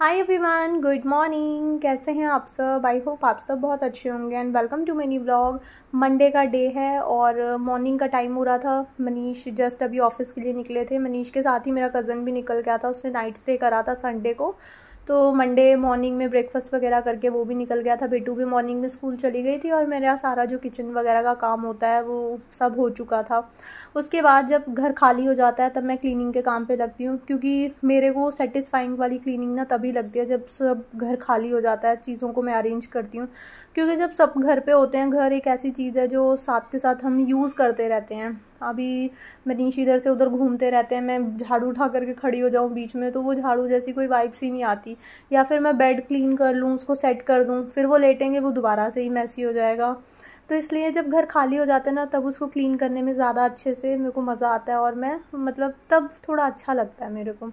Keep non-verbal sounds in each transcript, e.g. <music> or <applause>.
hi everyone good morning कैसे हैं आप सब आई होप आप सब बहुत अच्छे होंगे and welcome to many blog Monday का डे है और मॉर्निंग का टाइम हो रहा था मनीष जस्ट अभी ऑफिस के लिए निकले थे मनीष के साथ ही मेरा कज़न भी निकल गया था उसने नाइट स्टे करा था संडे को तो मंडे मॉर्निंग में ब्रेकफास्ट वगैरह करके वो भी निकल गया था बेटू भी मॉर्निंग में स्कूल चली गई थी और मेरा सारा जो किचन वगैरह का काम होता है वो सब हो चुका था उसके बाद जब घर खाली हो जाता है तब मैं क्लीनिंग के काम पे लगती हूँ क्योंकि मेरे को सेटिस्फाइंग वाली क्लीनिंग ना तभी लगती है जब सब घर खाली हो जाता है चीज़ों को मैं अरेंज करती हूँ क्योंकि जब सब घर पर होते हैं घर एक ऐसी चीज़ है जो साथ के साथ हम यूज़ करते रहते हैं अभी मनीष इधर से उधर घूमते रहते हैं मैं झाड़ू उठा करके खड़ी हो जाऊँ बीच में तो वो झाड़ू जैसी कोई वाइब्स ही नहीं आती या फिर मैं बेड क्लीन कर लूँ उसको सेट कर दूँ फिर वो लेटेंगे वो दोबारा से ही मैसी हो जाएगा तो इसलिए जब घर खाली हो जाता है ना तब उसको क्लीन करने में ज़्यादा अच्छे से मेरे को मज़ा आता है और मैं मतलब तब थोड़ा अच्छा लगता है मेरे को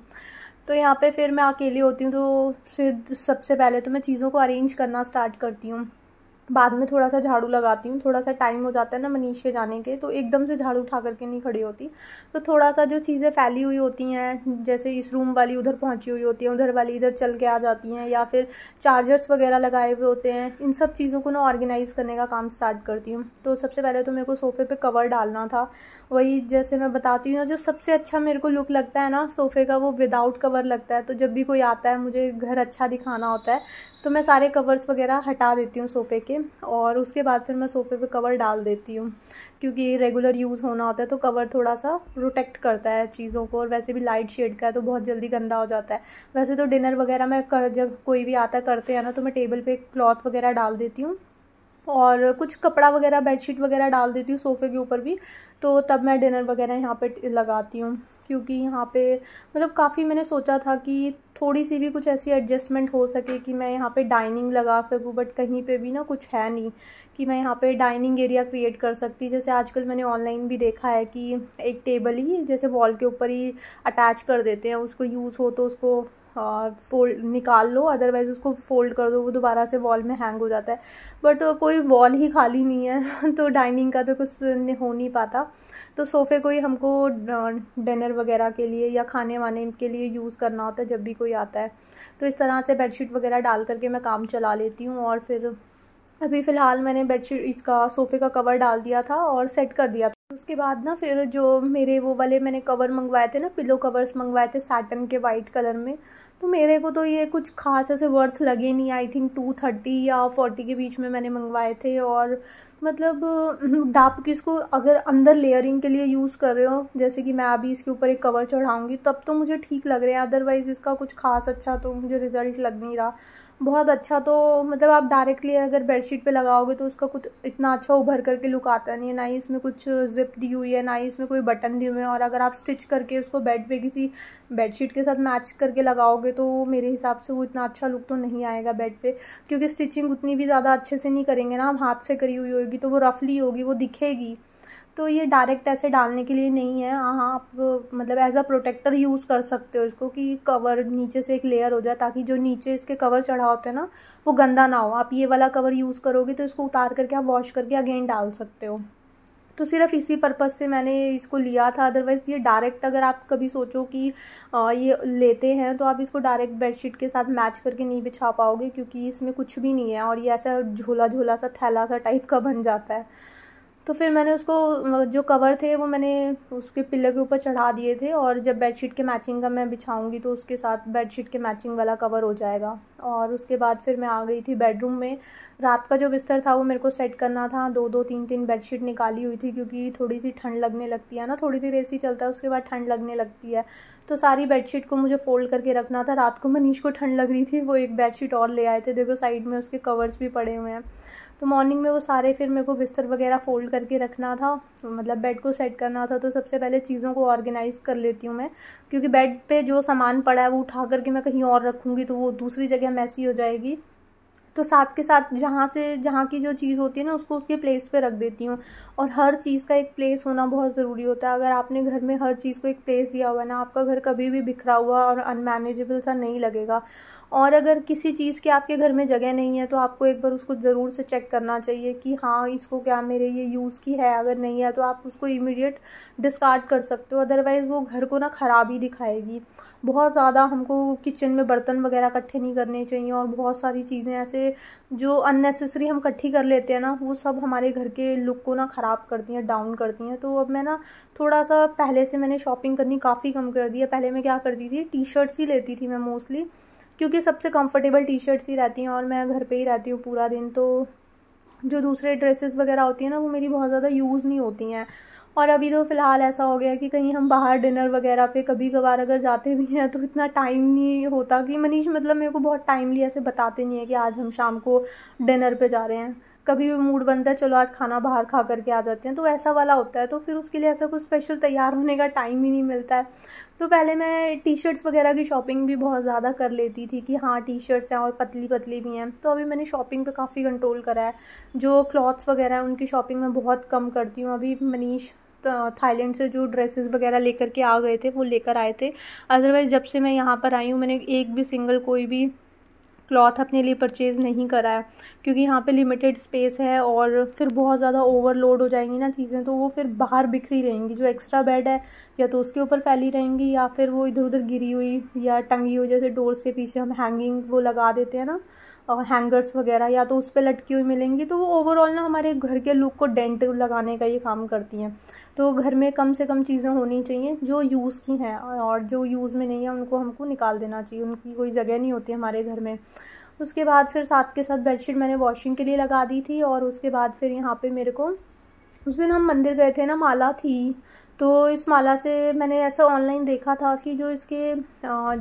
तो यहाँ पे फिर मैं अकेली होती हूँ तो फिर सबसे पहले तो मैं चीज़ों को अरेंज करना स्टार्ट करती हूँ बाद में थोड़ा सा झाड़ू लगाती हूँ थोड़ा सा टाइम हो जाता है ना मनीष के जाने के तो एकदम से झाड़ू उठा करके नहीं खड़ी होती तो थोड़ा सा जो चीज़ें फैली हुई होती हैं जैसे इस रूम वाली उधर पहुँची हुई होती है उधर वाली इधर चल के आ जाती हैं या फिर चार्जर्स वगैरह लगाए हुए होते हैं इन सब चीज़ों को ना ऑर्गेनाइज़ करने का काम स्टार्ट करती हूँ तो सबसे पहले तो मेरे को सोफ़े पर कवर डालना था वही जैसे मैं बताती हूँ ना जो सबसे अच्छा मेरे को लुक लगता है ना सोफ़े का वो विदाउट कवर लगता है तो जब भी कोई आता है मुझे घर अच्छा दिखाना होता है तो मैं सारे कवर्स वगैरह हटा देती हूँ सोफ़े के करके और उसके बाद फिर मैं सोफ़े पे कवर डाल देती हूँ क्योंकि रेगुलर यूज़ होना होता है तो कवर थोड़ा सा प्रोटेक्ट करता है चीज़ों को और वैसे भी लाइट शेड का है तो बहुत जल्दी गंदा हो जाता है वैसे तो डिनर वगैरह मैं कर जब कोई भी आता करते हैं ना तो मैं टेबल पर क्लॉथ वगैरह डाल देती हूँ और कुछ कपड़ा वगैरह बेडशीट वगैरह डाल देती हूँ सोफ़े के ऊपर भी तो तब मैं डिनर वगैरह यहाँ पे लगाती हूँ क्योंकि यहाँ पे मतलब काफ़ी मैंने सोचा था कि थोड़ी सी भी कुछ ऐसी एडजस्टमेंट हो सके कि मैं यहाँ पे डाइनिंग लगा सकूँ बट कहीं पे भी ना कुछ है नहीं कि मैं यहाँ पे डाइनिंग एरिया क्रिएट कर सकती जैसे आजकल मैंने ऑनलाइन भी देखा है कि एक टेबल ही जैसे वॉल के ऊपर ही अटैच कर देते हैं उसको यूज़ हो तो उसको फोल्ड हाँ, निकाल लो अदरवाइज़ उसको फोल्ड कर दो वो दोबारा से वॉल में हैंग हो जाता है बट कोई वॉल ही खाली नहीं है <laughs> तो डाइनिंग का तो कुछ हो नहीं पाता तो सोफ़े को ही हमको डिनर वगैरह के लिए या खाने वाने के लिए यूज़ करना होता है जब भी कोई आता है तो इस तरह से बेडशीट वगैरह डाल करके मैं काम चला लेती हूँ और फिर अभी फ़िलहाल मैंने बेडशीट इसका सोफ़े का कवर डाल दिया था और सेट कर दिया उसके बाद ना फिर जो मेरे वो वाले मैंने कवर मंगवाए थे ना पिलो कवर्स मंगवाए थे साटन के वाइट कलर में तो मेरे को तो ये कुछ खास ऐसे वर्थ लगे नहीं आई थिंक टू थर्टी या फोर्टी के बीच में मैंने मंगवाए थे और मतलब <clears throat> आप इसको अगर अंदर लेयरिंग के लिए यूज़ कर रहे हो जैसे कि मैं अभी इसके ऊपर एक कवर चढ़ाऊँगी तब तो मुझे ठीक लग रहे हैं अदरवाइज़ इसका कुछ खास अच्छा तो मुझे रिज़ल्ट लग नहीं रहा बहुत अच्छा तो मतलब आप डायरेक्टली अगर बेडशीट पे लगाओगे तो उसका कुछ इतना अच्छा उभर करके लुक आता नहीं है ना ही इसमें कुछ जिप दी हुई है ना ही इसमें कोई बटन दिए हुए हैं और अगर आप स्टिच करके उसको बेड पे किसी बेडशीट के साथ मैच करके लगाओगे तो मेरे हिसाब से वो इतना अच्छा लुक तो नहीं आएगा बेड पे क्योंकि स्टिचिंग उतनी भी ज़्यादा अच्छे से नहीं करेंगे ना हम हाथ से करी हुई होगी तो वो रफली होगी वो दिखेगी तो ये डायरेक्ट ऐसे डालने के लिए नहीं है हाँ, हाँ आप मतलब एज अ प्रोटेक्टर यूज़ कर सकते हो इसको कि कवर नीचे से एक लेयर हो जाए ताकि जो नीचे इसके कवर चढ़ा होते हैं ना वो गंदा ना हो आप ये वाला कवर यूज़ करोगे तो इसको उतार करके आप वॉश करके अगेन डाल सकते हो तो सिर्फ इसी पर्पज़ से मैंने इसको लिया था अदरवाइज़ ये डायरेक्ट अगर आप कभी सोचो कि ये लेते हैं तो आप इसको डायरेक्ट बेडशीट के साथ मैच करके नहीं बिछा पाओगे क्योंकि इसमें कुछ भी नहीं है और ये ऐसा झोला झोला सा थैला सा टाइप का बन जाता है तो फिर मैंने उसको जो कवर थे वो मैंने उसके पिल्ले के ऊपर चढ़ा दिए थे और जब बेडशीट के मैचिंग का मैं बिछाऊंगी तो उसके साथ बेडशीट के मैचिंग वाला कवर हो जाएगा और उसके बाद फिर मैं आ गई थी बेडरूम में रात का जो बिस्तर था वो मेरे को सेट करना था दो दो तीन तीन बेडशीट निकाली हुई थी क्योंकि थोड़ी सी ठंड लगने लगती है ना थोड़ी देर ऐसी चलता है उसके बाद ठंड लगने लगती है तो सारी बेडशीट को मुझे फ़ोल्ड करके रखना था रात को मनीष को ठंड लग रही थी वो एक बेडशीट और ले आए थे देखो साइड में उसके कवर्स भी पड़े हुए हैं तो मॉर्निंग में वो सारे फिर मेरे को बिस्तर वगैरह फ़ोल्ड करके रखना था मतलब बेड को सेट करना था तो सबसे पहले चीज़ों को ऑर्गेनाइज़ कर लेती हूँ मैं क्योंकि बेड पे जो सामान पड़ा है वो उठा करके मैं कहीं और रखूँगी तो वो दूसरी जगह मैसी हो जाएगी तो साथ के साथ जहाँ से जहाँ की जो चीज़ होती है ना उसको उसके प्लेस पे रख देती हूँ और हर चीज़ का एक प्लेस होना बहुत ज़रूरी होता है अगर आपने घर में हर चीज़ को एक प्लेस दिया हुआ है ना आपका घर कभी भी बिखरा हुआ और अनमैनेजेबल सा नहीं लगेगा और अगर किसी चीज़ की आपके घर में जगह नहीं है तो आपको एक बार उसको ज़रूर से चेक करना चाहिए कि हाँ इसको क्या मेरे ये यूज़ की है अगर नहीं है तो आप उसको इमीडिएट डिस्कार्ड कर सकते हो अदरवाइज़ वो घर को ना ख़राब ही दिखाएगी बहुत ज़्यादा हमको किचन में बर्तन वगैरह इकट्ठे नहीं करने चाहिए और बहुत सारी चीज़ें ऐसे जो अननेसेसरी हम इकट्ठी कर लेते हैं ना वो सब हमारे घर के लुक को ना ख़राब करती हैं डाउन करती हैं तो अब मैं ना थोड़ा सा पहले से मैंने शॉपिंग करनी काफ़ी कम कर दी है पहले मैं क्या करती थी टी शर्ट्स ही लेती थी मैं मोस्टली क्योंकि सबसे कम्फर्टेबल टी शर्ट्स ही रहती हैं और मैं घर पर ही रहती हूँ पूरा दिन तो जो दूसरे ड्रेसेस वगैरह होती हैं ना वो मेरी बहुत ज़्यादा यूज़ नहीं होती हैं और अभी तो फ़िलहाल ऐसा हो गया कि कहीं हम बाहर डिनर वगैरह पे कभी कभार अगर जाते भी हैं तो इतना टाइम नहीं होता कि मनीष मतलब मेरे को बहुत टाइमली ऐसे बताते नहीं है कि आज हम शाम को डिनर पे जा रहे हैं कभी भी मूड बनता है चलो आज खाना बाहर खा करके आ जाते हैं तो ऐसा वाला होता है तो फिर उसके लिए ऐसा कुछ स्पेशल तैयार होने का टाइम ही नहीं मिलता है तो पहले मैं टी शर्ट्स वगैरह की शॉपिंग भी बहुत ज़्यादा कर लेती थी कि हाँ टी शर्ट्स हैं और पतली पतली भी हैं तो अभी मैंने शॉपिंग पे काफ़ी कंट्रोल करा है जो क्लॉथ्स वगैरह हैं उनकी शॉपिंग मैं बहुत कम करती हूँ अभी मनीष थाईलैंड से जो ड्रेसेस वगैरह लेकर के आ गए थे वो लेकर आए थे अदरवाइज़ जब से मैं यहाँ पर आई हूँ मैंने एक भी सिंगल कोई भी क्लॉथ अपने लिए परचेज़ नहीं करा है क्योंकि यहाँ पे लिमिटेड स्पेस है और फिर बहुत ज़्यादा ओवरलोड हो जाएंगी ना चीज़ें तो वो फिर बाहर बिखरी रहेंगी जो एक्स्ट्रा बेड है या तो उसके ऊपर फैली रहेंगी या फिर वो इधर उधर गिरी हुई या टंगी हुई जैसे डोर्स के पीछे हम हैंगिंग वो लगा देते हैं ना हैंगर्स वगैरह या तो उस पर लटकी हुई मिलेंगी तो वो ओवरऑल ना हमारे घर के लुक को डेंट लगाने का ये काम करती हैं तो घर में कम से कम चीज़ें होनी चाहिए जो यूज़ की हैं और जो यूज़ में नहीं है उनको हमको निकाल देना चाहिए उनकी कोई जगह नहीं होती हमारे घर में उसके बाद फिर साथ के साथ बेडशीट मैंने वॉशिंग के लिए लगा दी थी और उसके बाद फिर यहाँ पे मेरे को उस दिन हम मंदिर गए थे ना माला थी तो इस माला से मैंने ऐसा ऑनलाइन देखा था कि जो इसके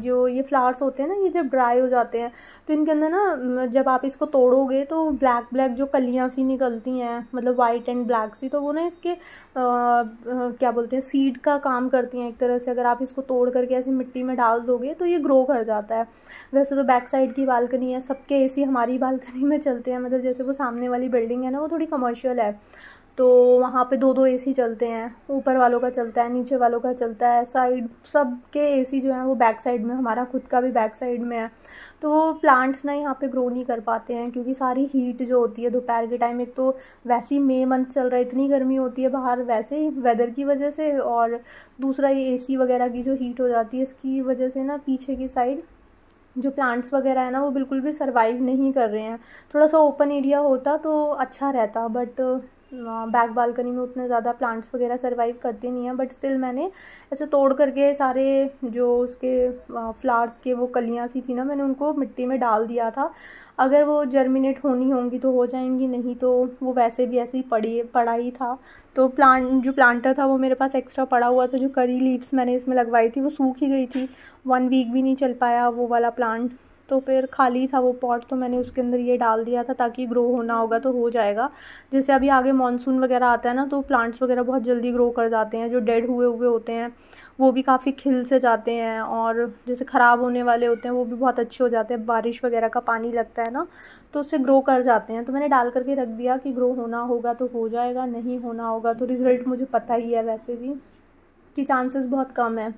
जो ये फ्लावर्स होते हैं ना ये जब ड्राई हो जाते हैं तो इनके अंदर ना जब आप इसको तोड़ोगे तो ब्लैक ब्लैक जो कलियाँ सी निकलती हैं मतलब वाइट एंड ब्लैक सी तो वो ना इसके आ, क्या बोलते हैं सीड का काम करती हैं एक तरह से अगर आप इसको तोड़ करके ऐसी मिट्टी में डाल दोगे तो ये ग्रो कर जाता है वैसे तो बैक साइड की बालकनी है सबके ए हमारी बालकनी में चलते हैं मतलब जैसे वो सामने वाली बिल्डिंग है ना वो थोड़ी कमर्शियल है तो वहाँ पे दो दो एसी चलते हैं ऊपर वालों का चलता है नीचे वालों का चलता है साइड सब के ए जो हैं वो बैक साइड में हमारा खुद का भी बैक साइड में है तो वो प्लांट्स ना यहाँ पे ग्रो नहीं कर पाते हैं क्योंकि सारी हीट जो होती है दोपहर के टाइम एक तो वैसे ही मई मंथ चल रहा है इतनी गर्मी होती है बाहर वैसे ही वेदर की वजह से और दूसरा ये ए वगैरह की जो हीट हो जाती है इसकी वजह से ना पीछे की साइड जो प्लांट्स वगैरह है ना वो बिल्कुल भी सर्वाइव नहीं कर रहे हैं थोड़ा सा ओपन एरिया होता तो अच्छा रहता बट बैक बालकनी में उतने ज़्यादा प्लांट्स वगैरह सर्वाइव करते नहीं हैं बट स्टिल मैंने ऐसे तोड़ करके सारे जो उसके फ्लावर्स के वो कलियाँ सी थी ना मैंने उनको मिट्टी में डाल दिया था अगर वो जर्मिनेट होनी होंगी तो हो जाएंगी नहीं तो वो वैसे भी ऐसे ही पड़ी पड़ा ही था तो प्लांट जो प्लांटर था वो मेरे पास एक्स्ट्रा पड़ा हुआ था जो करी लीव्स मैंने इसमें लगवाई थी वो सूख ही गई थी वन वीक भी नहीं चल पाया वो वाला प्लांट तो फिर खाली था वो पॉट तो मैंने उसके अंदर ये डाल दिया था ताकि ग्रो होना होगा तो हो जाएगा जैसे अभी आगे मानसून वगैरह आता है ना तो प्लांट्स वगैरह बहुत जल्दी ग्रो कर जाते हैं जो डेड हुए हुए होते हैं वो भी काफ़ी खिल से जाते हैं और जैसे ख़राब होने वाले होते हैं वो भी बहुत अच्छे हो जाते हैं बारिश वगैरह का पानी लगता है ना तो उससे ग्रो कर जाते हैं तो मैंने डाल करके रख दिया कि ग्रो होना होगा तो हो जाएगा नहीं होना होगा तो रिज़ल्ट मुझे पता ही है वैसे भी कि चांसेस बहुत कम है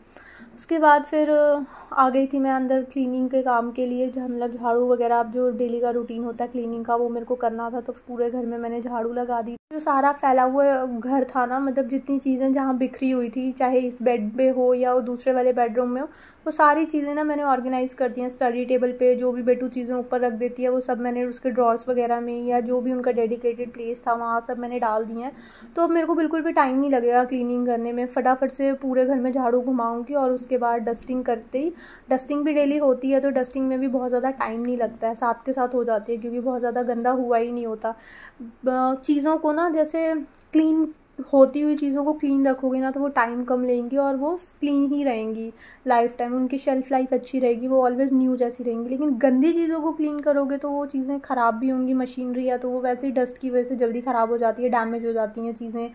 उसके बाद फिर आ गई थी मैं अंदर क्लीनिंग के काम के लिए मतलब झाड़ू वगैरह अब जो डेली का रूटीन होता है क्लीनिंग का वो मेरे को करना था तो पूरे घर में मैंने झाड़ू लगा दी जो सारा फैला हुआ घर था ना मतलब जितनी चीज़ें जहाँ बिखरी हुई थी चाहे इस बेड पे हो या वो दूसरे वाले बेडरूम में हो वो सारी चीज़ें ना मैंने ऑर्गेनाइज़ कर दी हैं स्टडी टेबल पर जो भी बेटू चीज़ें ऊपर रख देती है वो सब मैंने उसके ड्रॉर्स वगैरह में या जो भी उनका डेडिकेटेड प्लेस था वहाँ सब मैंने डाल दी हैं तो मेरे को बिल्कुल भी टाइम नहीं लगेगा क्लीनिंग करने में फटाफट से पूरे घर में झाड़ू घुमाऊँगी और उसके बाद डस्टिंग करते ही डस्टिंग भी डेली होती है तो डस्टिंग में भी बहुत ज़्यादा टाइम नहीं लगता है साथ के साथ हो जाती है क्योंकि बहुत ज़्यादा गंदा हुआ ही नहीं होता चीज़ों को ना जैसे क्लीन होती हुई चीज़ों को क्लीन रखोगे ना तो वो टाइम कम लेंगी और वो क्लीन ही रहेंगी लाइफ टाइम उनकी शेल्फ लाइफ अच्छी रहेगी वो ऑलवेज न्यू जैसी रहेंगी लेकिन गंदी चीज़ों को क्लीन करोगे तो वो चीज़ें ख़राब भी होंगी मशीनरी या तो वो वैसे डस्ट की वजह से जल्दी ख़राब हो जाती है डैमेज हो जाती हैं चीज़ें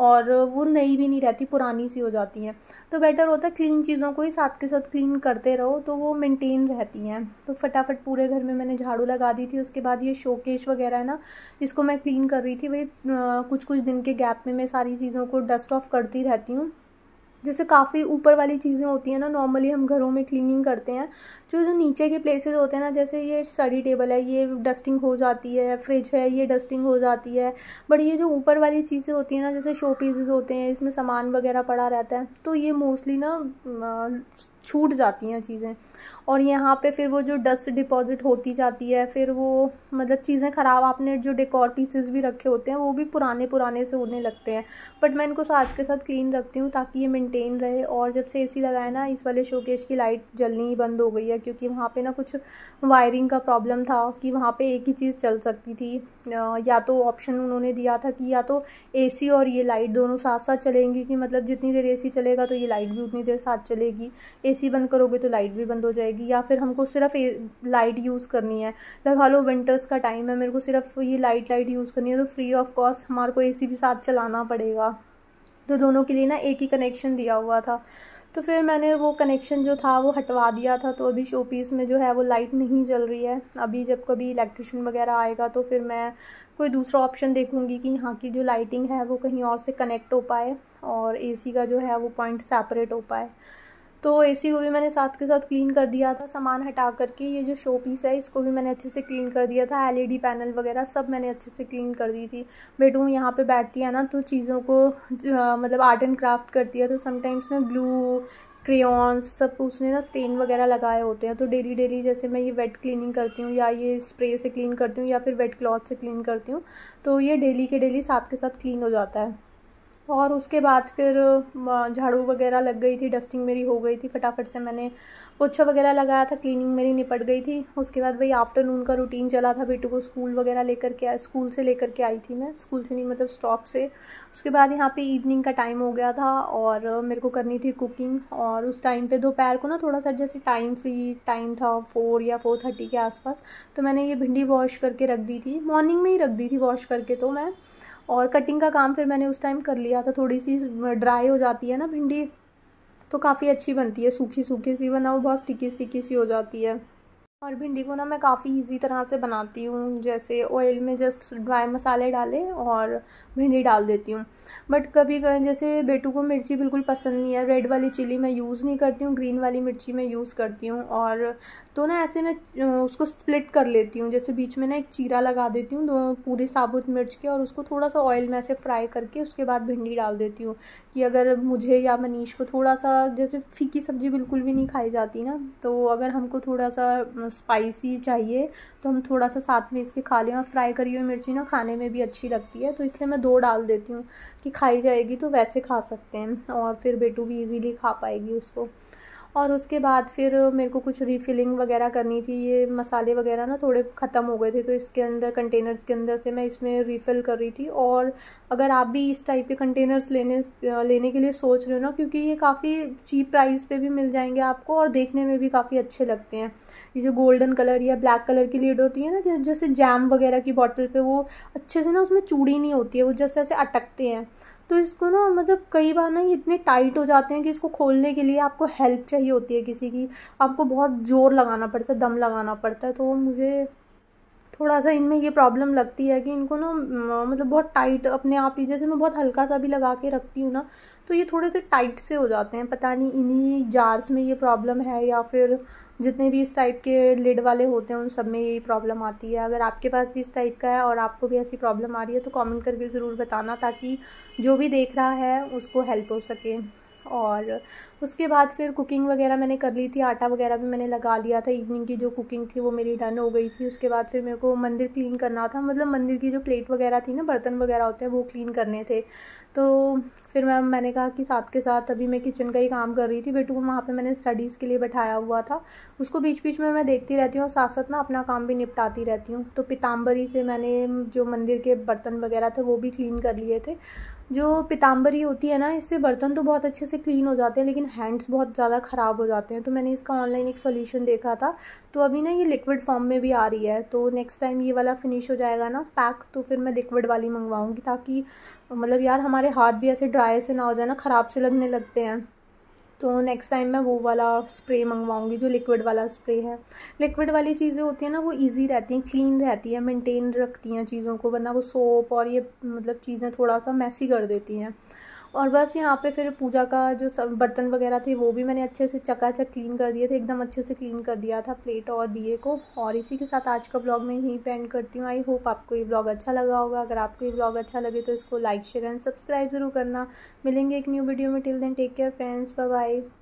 और वो नई भी नहीं रहती पुरानी सी हो जाती हैं तो बेटर होता है क्लीन चीज़ों को ही साथ के साथ क्लीन करते रहो तो वो मेनटेन रहती हैं तो फटाफट पूरे घर में मैंने झाड़ू लगा दी थी उसके बाद ये शोकेश वगैरह है ना इसको मैं क्लीन कर रही थी वही कुछ कुछ दिन के गैप में मैं सारी चीज़ों को डस्ट ऑफ करती रहती हूँ जैसे काफ़ी ऊपर वाली चीज़ें होती हैं ना नॉर्मली हम घरों में क्लीनिंग करते हैं जो जो नीचे के प्लेसेस होते हैं ना जैसे ये स्टडी टेबल है ये डस्टिंग हो जाती है फ्रिज है ये डस्टिंग हो जाती है बट ये जो ऊपर वाली चीज़ें होती हैं ना जैसे शो पीसेज होते हैं इसमें सामान वगैरह पड़ा रहता है तो ये मोस्टली ना छूट जाती हैं चीज़ें और यहाँ पे फिर वो जो डस्ट डिपॉजिट होती जाती है फिर वो मतलब चीज़ें ख़राब आपने जो डेकोर पीसेस भी रखे होते हैं वो भी पुराने पुराने से होने लगते हैं बट मैं इनको साथ के साथ क्लीन रखती हूँ ताकि ये मेनटेन रहे और जब से सी लगाया ना इस वाले शोकेश की लाइट जलनी ही बंद हो गई है क्योंकि वहाँ पर ना कुछ वायरिंग का प्रॉब्लम था कि वहाँ पर एक ही चीज़ चल सकती थी या तो ऑप्शन उन्होंने दिया था कि या तो सी और ये लाइट दोनों साथ साथ चलेंगी कि मतलब जितनी देर सी चलेगा तो ये लाइट भी उतनी देर साथ चलेगी ए एसी बंद करोगे तो लाइट भी बंद हो जाएगी या फिर हमको सिर्फ लाइट यूज़ करनी है लगा लो विंटर्स का टाइम है मेरे को सिर्फ ये लाइट लाइट यूज़ करनी है तो फ्री ऑफ कॉस्ट हमारे को ए भी साथ चलाना पड़ेगा तो दोनों के लिए ना एक ही कनेक्शन दिया हुआ था तो फिर मैंने वो कनेक्शन जो था वो हटवा दिया था तो अभी शो पीस में जो है वो लाइट नहीं जल रही है अभी जब कभी इलेक्ट्रिशियन वगैरह आएगा तो फिर मैं कोई दूसरा ऑप्शन देखूंगी कि यहाँ की जो लाइटिंग है वो कहीं और से कनेक्ट हो पाए और एसी का जो है वो पॉइंट सेपरेट हो पाए तो ए को भी मैंने साथ के साथ क्लीन कर दिया था सामान हटा करके ये जो शो पीस है इसको भी मैंने अच्छे से क्लीन कर दिया था एलईडी पैनल e वगैरह सब मैंने अच्छे से क्लीन कर दी थी बेटू तो यहाँ पे बैठती है ना तो चीज़ों को मतलब आर्ट एंड क्राफ्ट करती है तो समटाइम्स ना ग्लू क्रेन्स सब उसने ना स्टेन वगैरह लगाए होते हैं तो डेली डेली जैसे मैं ये वेट क्लीनिंग करती हूँ या ये स्प्रे से क्लीन करती हूँ या फिर वेट क्लॉथ से क्लीन करती हूँ तो ये डेली के डेली साथ के साथ क्लीन हो जाता है और उसके बाद फिर झाड़ू वगैरह लग गई थी डस्टिंग मेरी हो गई थी फटाफट से मैंने पोछा वगैरह लगाया था क्लीनिंग मेरी निपट गई थी उसके बाद वही आफ्टरनून का रूटीन चला था बेटू को स्कूल वगैरह लेकर के स्कूल से लेकर के आई थी मैं स्कूल से नहीं मतलब स्टॉप से उसके बाद यहाँ पे इवनिंग का टाइम हो गया था और मेरे को करनी थी कुकिंग और उस टाइम पर दोपहर को ना थोड़ा सा जैसे टाइम फ्री टाइम था फ़ोर या फ़ोर थर्टी के आसपास तो मैंने ये भिंडी वॉश करके रख दी थी मॉर्निंग में ही रख दी थी वॉश करके तो मैं और कटिंग का काम फिर मैंने उस टाइम कर लिया था थोड़ी सी ड्राई हो जाती है ना भिंडी तो काफ़ी अच्छी बनती है सूखी सूखी सी वरना वो बहुत स्टिकी स्टिकी सी हो जाती है और भिंडी को ना मैं काफ़ी इजी तरह से बनाती हूँ जैसे ऑयल में जस्ट ड्राई मसाले डाले और भिंडी डाल देती हूँ बट कभी जैसे बेटू को मिर्ची बिल्कुल पसंद नहीं है रेड वाली चिली मैं यूज़ नहीं करती हूँ ग्रीन वाली मिर्ची मैं यूज़ करती हूँ और तो ना ऐसे मैं उसको स्प्लिट कर लेती हूँ जैसे बीच में ना एक चीरा लगा देती हूँ दो पूरे साबुत मिर्च के और उसको थोड़ा सा ऑयल में ऐसे फ्राई करके उसके बाद भिंडी डाल देती हूँ कि अगर मुझे या मनीष को थोड़ा सा जैसे फीकी सब्ज़ी बिल्कुल भी नहीं खाई जाती ना तो अगर हमको थोड़ा सा स्पाइसी चाहिए तो हम थोड़ा सा साथ में इसके खा लें और फ्राई करी हुई मिर्ची ना खाने में भी अच्छी लगती है तो इसलिए मैं दो डाल देती हूँ कि खाई जाएगी तो वैसे खा सकते हैं और फिर बेटू भी इजीली खा पाएगी उसको और उसके बाद फिर मेरे को कुछ रीफिलिंग वगैरह करनी थी ये मसाले वगैरह ना थोड़े ख़त्म हो गए थे तो इसके अंदर कंटेनर्स के अंदर से मैं इसमें रीफ़िल कर रही थी और अगर आप भी इस टाइप के कंटेनर्स लेने लेने के लिए सोच रहे हो ना क्योंकि ये काफ़ी चीप प्राइस पे भी मिल जाएंगे आपको और देखने में भी काफ़ी अच्छे लगते हैं ये जो गोल्डन कलर या ब्लैक कलर की लीड होती है ना जैसे जैम वगैरह की बॉटल पर वो अच्छे से ना उसमें चूड़ी नहीं होती है वो जैसे ऐसे अटकते हैं तो इसको ना मतलब कई बार ना ये इतने टाइट हो जाते हैं कि इसको खोलने के लिए आपको हेल्प चाहिए होती है किसी की आपको बहुत ज़ोर लगाना पड़ता है दम लगाना पड़ता है तो मुझे थोड़ा सा इनमें ये प्रॉब्लम लगती है कि इनको ना मतलब बहुत टाइट अपने आप ही जैसे मैं बहुत हल्का सा भी लगा के रखती हूँ ना तो ये थोड़े से टाइट से हो जाते हैं पता नहीं इन्हीं जार्स में ये प्रॉब्लम है या फिर जितने भी इस टाइप के लिड वाले होते हैं उन सब में यही प्रॉब्लम आती है अगर आपके पास भी इस टाइप का है और आपको भी ऐसी प्रॉब्लम आ रही है तो कमेंट करके ज़रूर बताना ताकि जो भी देख रहा है उसको हेल्प हो सके और उसके बाद फिर कुकिंग वगैरह मैंने कर ली थी आटा वगैरह भी मैंने लगा लिया था इवनिंग की जो कुकिंग थी वो मेरी डन हो गई थी उसके बाद फिर मेरे को मंदिर क्लीन करना था मतलब मंदिर की जो प्लेट वगैरह थी ना बर्तन वगैरह होते हैं वो क्लीन करने थे तो फिर मैम मैंने कहा कि साथ के साथ अभी मैं किचन का ही काम कर रही थी बेटू को वहाँ पे मैंने स्टडीज़ के लिए बैठाया हुआ था उसको बीच बीच में मैं देखती रहती हूँ और साथ साथ ना अपना काम भी निपटाती रहती हूँ तो पिताम्बरी से मैंने जो मंदिर के बर्तन वगैरह थे वो भी क्लीन कर लिए थे जो पिताम्बरी होती है ना इससे बर्तन तो बहुत अच्छे से क्लीन हो जाते हैं लेकिन हैंड्स बहुत ज़्यादा ख़राब हो जाते हैं तो मैंने इसका ऑनलाइन एक सोल्यूशन देखा था तो अभी ना ये लिक्विड फॉर्म में भी आ रही है तो नेक्स्ट टाइम ये वाला फिनिश हो जाएगा ना पैक तो फिर मैं लिक्विड वाली मंगवाऊँगी ताकि मतलब यार हमारे हाथ भी ऐसे ड्राई से ना हो जाए ना ख़राब से लगने लगते हैं तो नेक्स्ट टाइम मैं वो वाला स्प्रे मंगवाऊंगी जो लिक्विड वाला स्प्रे है लिक्विड वाली चीज़ें होती हैं ना वो इजी रहती हैं क्लीन रहती है मेंटेन रखती हैं चीज़ों को वरना वो सोप और ये मतलब चीज़ें थोड़ा सा मैसी कर देती हैं और बस यहाँ पे फिर पूजा का जो सब बर्तन वगैरह थे वो भी मैंने अच्छे से चकाचक क्लीन कर दिए थे एकदम अच्छे से क्लीन कर दिया था प्लेट और दिए को और इसी के साथ आज का ब्लॉग मैं यहीं पेंड करती हूँ आई होप आपको ये ब्लॉग अच्छा लगा होगा अगर आपको ये ब्लॉग अच्छा लगे तो इसको लाइक शेयर एंड सब्सक्राइब ज़रूर करना मिलेंगे एक न्यू वीडियो में till then take care friends bye bye